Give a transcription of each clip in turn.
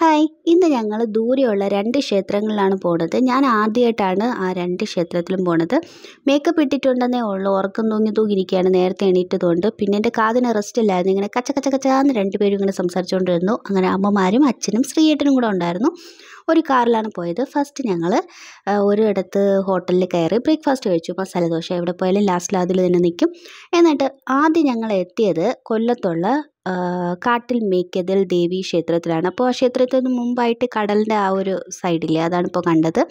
hi ഇന്ന് ഞങ്ങൾ ദൂരെയുള്ള രണ്ട് ക്ഷേത്രങ്ങളിലാണ് പോണത് ഞാൻ ആദ്യമായിട്ടാണ് ആ രണ്ട് ക്ഷേത്രത്തിലും പോണത് മേക്കപ്പ് ഇട്ടിട്ടുണ്ടെന്നേ ഉള്ളു ഉറക്കം തൂങ്ങി തൂങ്ങിയിരിക്കുകയാണ് നേരത്തെ എണീറ്റതുകൊണ്ട് പിന്നെ എൻ്റെ കാതിന് റെസ്റ്റ് ഇല്ലായിരുന്നു ഇങ്ങനെ കച്ച കച്ച കച്ചാന്ന് രണ്ടുപേരും ഇങ്ങനെ സംസാരിച്ചുകൊണ്ടിരുന്നു അങ്ങനെ അമ്മമാരും അച്ഛനും ശ്രീയേട്ടനും കൂടെ ഉണ്ടായിരുന്നു ഒരു കാറിലാണ് പോയത് ഫസ്റ്റ് ഞങ്ങൾ ഒരിടത്ത് ഹോട്ടലിൽ കയറി ബ്രേക്ക്ഫാസ്റ്റ് കഴിച്ചു മസാലദോശ എവിടെ പോയാലും ലാസ്റ്റിൽ അതിൽ തന്നെ നിൽക്കും എന്നിട്ട് ആദ്യം ഞങ്ങൾ എത്തിയത് കൊല്ലത്തുള്ള കാട്ടിൽ മേക്കതിൽ ദേവി ക്ഷേത്രത്തിലാണ് അപ്പോൾ ആ ക്ഷേത്രത്തിന് മുമ്പായിട്ട് കടലിൻ്റെ ആ ഒരു സൈഡില്ലേ അതാണ് ഇപ്പോൾ കണ്ടത്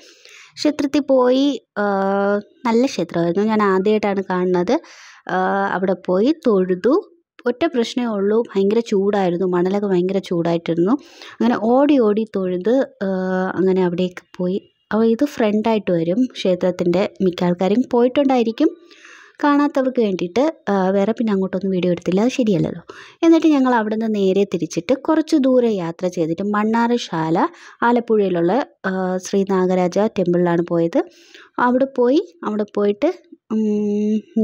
ക്ഷേത്രത്തിൽ പോയി നല്ല ക്ഷേത്രമായിരുന്നു ഞാൻ ആദ്യമായിട്ടാണ് കാണുന്നത് അവിടെ പോയി തൊഴുതു ഒറ്റ പ്രശ്നമേ ഉള്ളൂ ഭയങ്കര ചൂടായിരുന്നു മണലൊക്കെ ഭയങ്കര ചൂടായിട്ടിരുന്നു അങ്ങനെ ഓടി ഓടി തൊഴുത് അങ്ങനെ അവിടേക്ക് പോയി അപ്പോൾ ഇത് ഫ്രണ്ടായിട്ട് വരും ക്ഷേത്രത്തിൻ്റെ മിക്ക ആൾക്കാരും പോയിട്ടുണ്ടായിരിക്കും കാണാത്തവർക്ക് വേണ്ടിയിട്ട് വേറെ പിന്നെ അങ്ങോട്ടൊന്നും വീഡിയോ എടുത്തില്ല അത് ശരിയല്ലല്ലോ എന്നിട്ട് ഞങ്ങൾ അവിടെ നിന്ന് നേരെ തിരിച്ചിട്ട് കുറച്ച് ദൂരെ യാത്ര ചെയ്തിട്ട് ശാല ആലപ്പുഴയിലുള്ള ശ്രീ നാഗരാജ ടെമ്പിളിലാണ് പോയത് അവിടെ പോയി അവിടെ പോയിട്ട്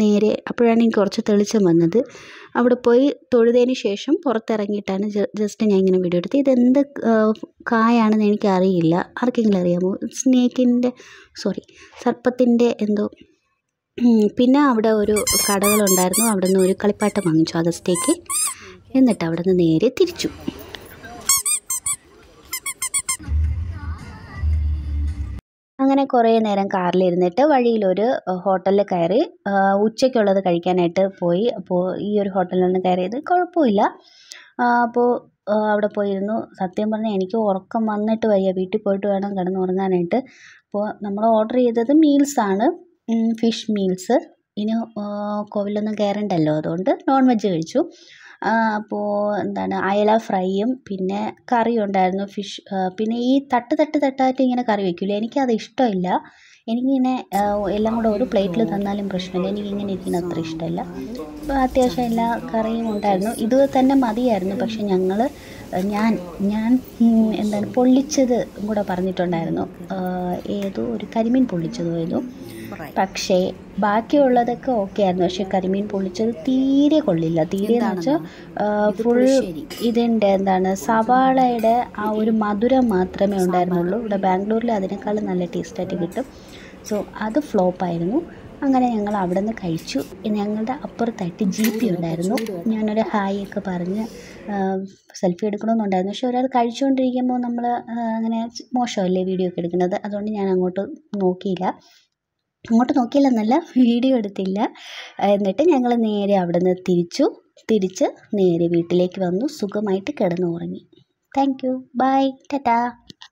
നേരെ അപ്പോഴാണ് എനിക്ക് കുറച്ച് തെളിച്ചം വന്നത് അവിടെ പോയി തൊഴുതതിന് ശേഷം പുറത്തിറങ്ങിയിട്ടാണ് ജസ്റ്റ് ഞാൻ ഇങ്ങനെ വീഡിയോ എടുത്തത് ഇതെന്ത് കായാണെന്ന് എനിക്കറിയില്ല അറിയില്ല ആർക്കെങ്കിലും അറിയാമോ സ്നേക്കിൻ്റെ സോറി സർപ്പത്തിൻ്റെ എന്തോ പിന്നെ അവിടെ ഒരു കടകളുണ്ടായിരുന്നു അവിടെ നിന്ന് ഒരു കളിപ്പാട്ടം വാങ്ങിച്ചു അഗസ്റ്റേക്ക് എന്നിട്ട് അവിടെ നിന്ന് നേരെ തിരിച്ചു അങ്ങനെ കുറേ നേരം കാറിലിരുന്നിട്ട് വഴിയിലൊരു ഹോട്ടലിൽ കയറി ഉച്ചയ്ക്കുള്ളത് കഴിക്കാനായിട്ട് പോയി അപ്പോൾ ഈ ഒരു ഹോട്ടലിൽ നിന്ന് കയറിയത് കുഴപ്പമില്ല അപ്പോൾ അവിടെ പോയിരുന്നു സത്യം പറഞ്ഞാൽ എനിക്ക് ഉറക്കം വന്നിട്ട് വയ്യ വീട്ടിൽ പോയിട്ട് വേണം കിടന്നുറങ്ങാനായിട്ട് അപ്പോൾ നമ്മൾ ഓർഡർ ചെയ്തത് മീൽസാണ് ഫിഷ് മീൽസ് ഇനി കോവിലൊന്നും കയറണ്ടല്ലോ അതുകൊണ്ട് നോൺ വെജ് കഴിച്ചു അപ്പോൾ എന്താണ് അയല ഫ്രൈയും പിന്നെ കറിയും ഉണ്ടായിരുന്നു ഫിഷ് പിന്നെ ഈ തട്ട് തട്ട് തട്ടായിട്ട് ഇങ്ങനെ കറി വയ്ക്കില്ലേ എനിക്കത് ഇഷ്ടമില്ല എനിക്കിങ്ങനെ എല്ലാം കൂടെ ഒരു പ്ലേറ്റിൽ തന്നാലും പ്രശ്നമില്ല എനിക്കിങ്ങനെ ഇരിക്കുന്ന അത്ര ഇഷ്ടമല്ല അപ്പോൾ അത്യാവശ്യം എല്ലാ കറിയും ഉണ്ടായിരുന്നു ഇത് തന്നെ മതിയായിരുന്നു പക്ഷേ ഞങ്ങൾ ഞാൻ ഞാൻ എന്താണ് പൊള്ളിച്ചത് കൂടെ പറഞ്ഞിട്ടുണ്ടായിരുന്നു ഏതോ ഒരു കരിമീൻ പൊള്ളിച്ചതായിരുന്നു പക്ഷേ ബാക്കിയുള്ളതൊക്കെ ഓക്കെ ആയിരുന്നു പക്ഷേ കരിമീൻ പൊള്ളിച്ചത് തീരെ കൊള്ളില്ല തീരെ എന്ന് വെച്ചാൽ ഫുൾ ഇതിൻ്റെ എന്താണ് സവാളയുടെ ആ ഒരു മധുരം മാത്രമേ ഉണ്ടായിരുന്നുള്ളൂ ഇവിടെ ബാംഗ്ലൂരിൽ അതിനേക്കാളും നല്ല ടേസ്റ്റായിട്ട് കിട്ടും സോ അത് ഫ്ലോപ്പായിരുന്നു അങ്ങനെ ഞങ്ങൾ അവിടെ നിന്ന് കഴിച്ചു ഞങ്ങളുടെ അപ്പുറത്തായിട്ട് ജി പി ഉണ്ടായിരുന്നു ഞാനൊരു ഹായ് ഒക്കെ പറഞ്ഞ് സെൽഫി എടുക്കണമെന്നുണ്ടായിരുന്നു പക്ഷെ ഒരാൾ കഴിച്ചുകൊണ്ടിരിക്കുമ്പോൾ നമ്മൾ അങ്ങനെ മോശമല്ലേ വീഡിയോ ഒക്കെ എടുക്കുന്നത് അതുകൊണ്ട് ഞാൻ അങ്ങോട്ട് നോക്കിയില്ല അങ്ങോട്ട് നോക്കിയില്ലെന്നല്ല വീഡിയോ എടുത്തില്ല എന്നിട്ട് ഞങ്ങൾ നേരെ അവിടെ നിന്ന് തിരിച്ചു തിരിച്ച് നേരെ വീട്ടിലേക്ക് വന്നു സുഖമായിട്ട് കിടന്നുറങ്ങി താങ്ക് യു ബൈ ടാറ്റാ